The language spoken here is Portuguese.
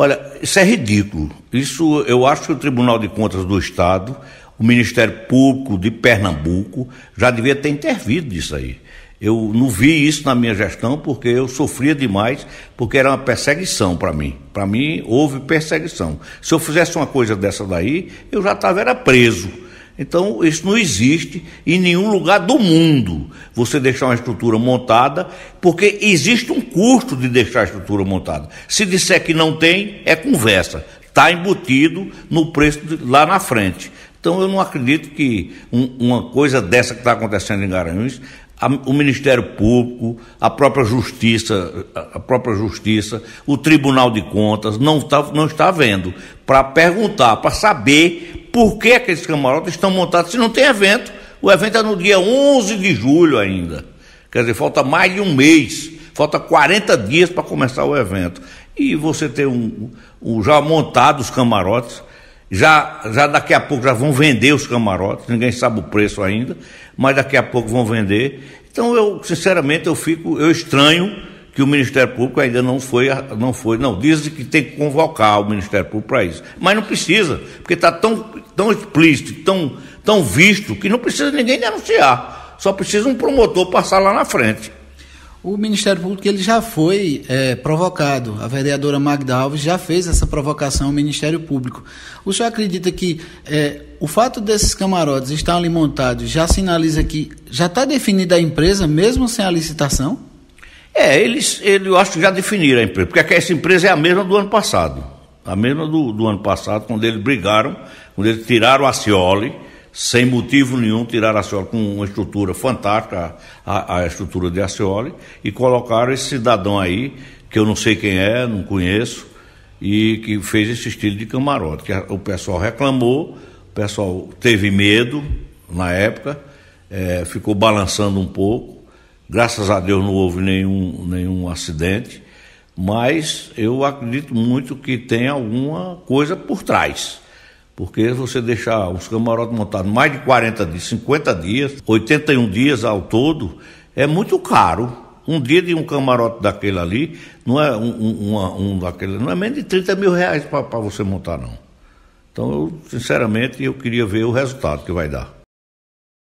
Olha, isso é ridículo. Isso eu acho que o Tribunal de Contas do Estado, o Ministério Público de Pernambuco, já devia ter intervido disso aí. Eu não vi isso na minha gestão porque eu sofria demais, porque era uma perseguição para mim. Para mim houve perseguição. Se eu fizesse uma coisa dessa daí, eu já estava preso. Então, isso não existe em nenhum lugar do mundo, você deixar uma estrutura montada, porque existe um custo de deixar a estrutura montada. Se disser que não tem, é conversa. Está embutido no preço de, lá na frente. Então, eu não acredito que um, uma coisa dessa que está acontecendo em Garanhuns, a, o Ministério Público, a própria Justiça, a própria Justiça, o Tribunal de Contas, não, tá, não está vendo para perguntar, para saber por que aqueles camarotes estão montados se não tem evento? O evento é no dia 11 de julho ainda. Quer dizer, falta mais de um mês, falta 40 dias para começar o evento. E você ter um, um já montado os camarotes, já, já daqui a pouco já vão vender os camarotes, ninguém sabe o preço ainda, mas daqui a pouco vão vender. Então eu, sinceramente, eu fico, eu estranho que o Ministério Público ainda não foi, não foi, não, dizem que tem que convocar o Ministério Público para isso. Mas não precisa, porque está tão, tão explícito, tão, tão visto, que não precisa ninguém denunciar. Só precisa um promotor passar lá na frente. O Ministério Público ele já foi é, provocado. A vereadora Magda Alves já fez essa provocação ao Ministério Público. O senhor acredita que é, o fato desses camarotes estarem ali montados já sinaliza que já está definida a empresa, mesmo sem a licitação? É, eles, ele, eu acho que já definiram a empresa, porque essa empresa é a mesma do ano passado. A mesma do, do ano passado, quando eles brigaram, quando eles tiraram a Cioli, sem motivo nenhum, tiraram a Cioli com uma estrutura fantástica, a, a estrutura de Acioli, e colocaram esse cidadão aí, que eu não sei quem é, não conheço, e que fez esse estilo de camarote. Que o pessoal reclamou, o pessoal teve medo na época, é, ficou balançando um pouco, Graças a Deus não houve nenhum, nenhum acidente, mas eu acredito muito que tem alguma coisa por trás. Porque você deixar os camarotes montados mais de 40 dias, 50 dias, 81 dias ao todo, é muito caro. Um dia de um camarote daquele ali, não é um, um, um daquele, não é menos de 30 mil reais para você montar, não. Então, eu, sinceramente, eu queria ver o resultado que vai dar.